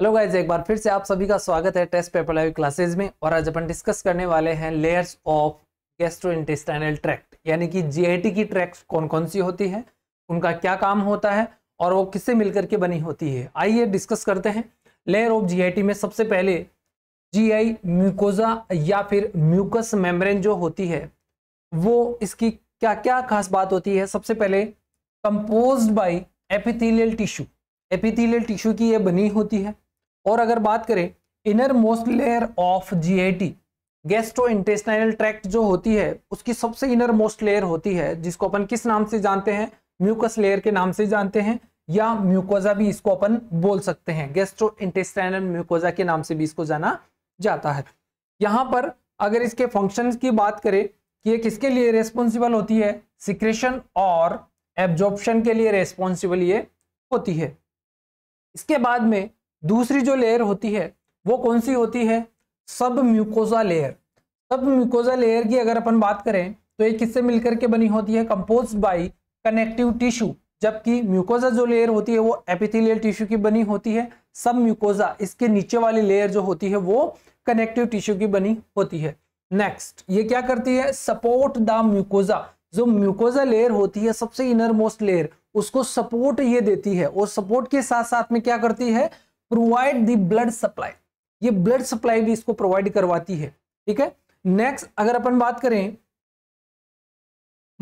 hello guys एक बार फिर से आप सभी का स्वागत है टेस्ट पेपर लाइव क्लासेज में और आज अपन डिस्कस करने वाले हैं layers of gastro intestinal tract यानी कि जीआईटी की ट्रैक्ट कौन कौन सी होती है उनका क्या काम होता है और वो किससे मिलकर के बनी होती है आइए डिस्कस करते हैं लेयर ऑफ जीआईटी में सबसे पहले जी म्यूकोजा या फिर म्यूकस मेम्ब्रेन जो होती है वो इसकी क्या क्या खास बात होती है सबसे पहले compose by epithelial tissue epithelial tissue की यह बनी होती है और अगर बात करें inner most layer of the gastro intestinal tract जो होती है उसकी सबसे इनर मोस्ट लेयर होती है जिसको अपन किस नाम से जानते हैं म्यूकस लेयर के नाम से जानते हैं या म्यूकोजा भी इसको अपन बोल सकते हैं गेस्ट्रो इंटेस्टाइनल म्यूकोजा के नाम से भी इसको जाना जाता है यहाँ पर अगर इसके फंक्शन की बात करें कि ये किसके लिए रेस्पॉन्सिबल होती है सिक्रेशन और एब्जॉर्प्शन के लिए रेस्पॉन्सिबल ये होती है इसके बाद में दूसरी जो लेयर होती है वो कौन सी होती है submucosa layer submucosa layer की अगर अपन बात करें तो ये किससे मिलकर के बनी होती है कंपोज बाई कनेक्टिव टिश्यू जबकि म्यूकोजा जो लेयर होती है वो एपिथेलियल टिश्यू की बनी होती है सब म्यूकोजा इसके नीचे वाली लेयर जो होती है वो कनेक्टिव टिश्यू की बनी होती है नेक्स्ट ये क्या करती है सपोर्ट द म्यूकोजा जो म्यूकोजा लेयर होती है सबसे इनर मोस्ट लेयर उसको सपोर्ट ये देती है और सपोर्ट के साथ साथ में क्या करती है प्रोवाइड द ब्लड सप्लाई ये ब्लड सप्लाई भी इसको प्रोवाइड करवाती है ठीक है नेक्स्ट अगर अपन बात करें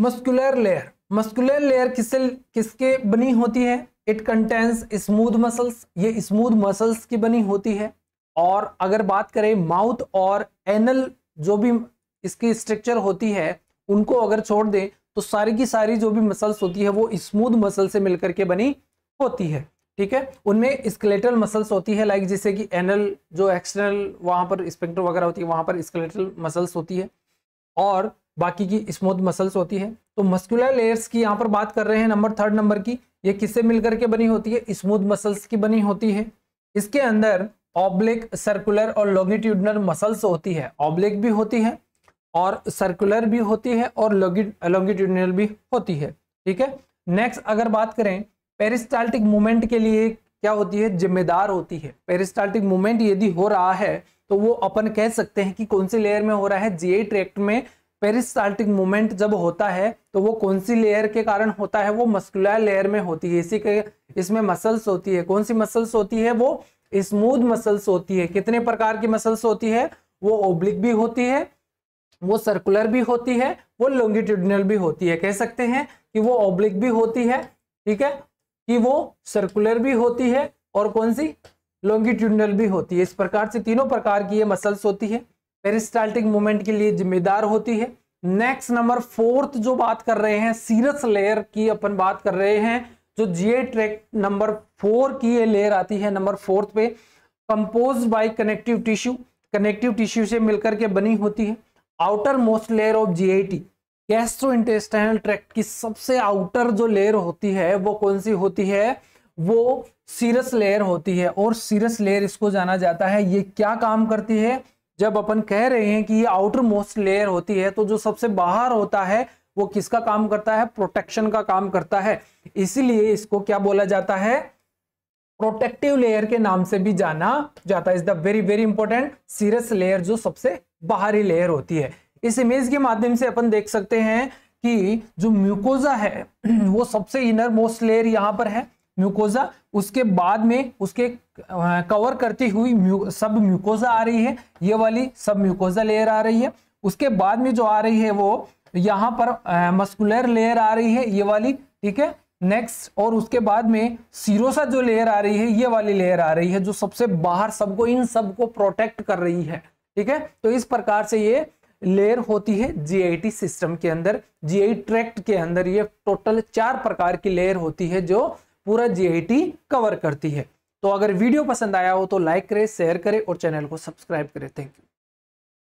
मस्कुलर लेयर मस्कुलर लेयर किससे किसके बनी होती है इट कंटेन्स स्मूथ मसल्स ये स्मूथ मसल्स की बनी होती है और अगर बात करें माउथ और एनल जो भी इसकी स्ट्रक्चर होती है उनको अगर छोड़ दें तो सारी की सारी जो भी मसल्स होती है वो स्मूथ मसल से मिलकर के बनी होती है ठीक है उनमें स्केलेटल मसल्स होती है लाइक जैसे कि एनल जो एक्सटर्नल वहाँ पर स्पेक्टर वगैरह होती है वहां पर स्केलेटल मसल्स होती है और बाकी की स्मूथ मसल्स होती है तो मस्कुलर लेयर्स की यहाँ पर बात कर रहे हैं नंबर थर्ड नंबर की ये किससे मिलकर के बनी होती है स्मूथ मसल्स की बनी होती है इसके अंदर ऑब्लिक सर्कुलर और लॉन्गिट्यूडनल मसल्स होती है ऑब्लिक भी होती है और सर्कुलर भी होती है और लॉन्गिट्यूडनल भी होती है ठीक है नेक्स्ट अगर बात करें पेरिस्टाल्टिक मूवमेंट के लिए क्या होती है जिम्मेदार होती है पेरिस्टाल्टिक मूवमेंट यदि हो रहा है तो वो अपन कह सकते हैं कि कौन सी लेयर में हो रहा है जी ट्रैक्ट में पेरिस्टाल्टिक मूवमेंट जब होता है तो वो कौन सी लेयर के कारण होता है वो मस्कुलर लेयर में होती है इसी के इसमें मसल्स होती है कौन सी मसल्स होती है वो स्मूथ मसल्स होती है कितने प्रकार की मसल्स होती है वो ओब्लिक भी होती है वो सर्कुलर भी होती है वो लोंगिट्यूडनल भी होती है कह सकते हैं कि वो ओब्लिक भी होती है ठीक है कि वो सर्कुलर भी होती है और कौन सी लॉन्गिट्यूडनल भी होती है इस प्रकार से तीनों प्रकार की ये मसल्स होती है पेरिस्टाल्टिक मूवमेंट के लिए जिम्मेदार होती है नेक्स्ट नंबर फोर्थ जो बात कर रहे हैं सीरस लेयर की अपन बात कर रहे हैं जो जीए ट्रैक नंबर फोर की ये लेयर आती है नंबर फोर्थ पे compose by connective tissue connective tissue से मिलकर के बनी होती है outer most layer of GIT intestinal tract की सबसे आउटर जो लेयर होती है वो कौन सी होती है वो सीरस लेयर होती है और सीरस लेयर इसको जाना जाता है ये क्या काम करती है जब अपन कह रहे हैं कि ये आउटर मोस्ट लेयर होती है तो जो सबसे बाहर होता है वो किसका काम करता है प्रोटेक्शन का काम करता है इसीलिए इसको क्या बोला जाता है प्रोटेक्टिव लेयर के नाम से भी जाना जाता है is the very very important serous layer जो सबसे बाहरी लेयर होती है इस इमेज के माध्यम से अपन देख सकते हैं कि जो म्यूकोजा है वो सबसे इनर मोस्ट लेयर यहाँ पर है म्यूकोजा उसके बाद में उसके कवर करती हुई म्यू सब म्यूकोजा आ रही है ये वाली सब म्यूकोजा लेयर आ रही है उसके बाद में जो आ रही है वो यहाँ पर मस्कुलर लेयर आ रही है ये वाली ठीक है नेक्स्ट और उसके बाद में सीरोसा जो लेयर आ रही है ये वाली लेयर आ रही है जो सबसे बाहर सबको इन सबको प्रोटेक्ट कर रही है ठीक है तो इस प्रकार से ये लेयर होती है जीआईटी सिस्टम के अंदर जीआई ट्रैक्ट के अंदर ये टोटल चार प्रकार की लेयर होती है जो पूरा जीआईटी कवर करती है तो अगर वीडियो पसंद आया हो तो लाइक करें शेयर करें और चैनल को सब्सक्राइब करें थैंक यू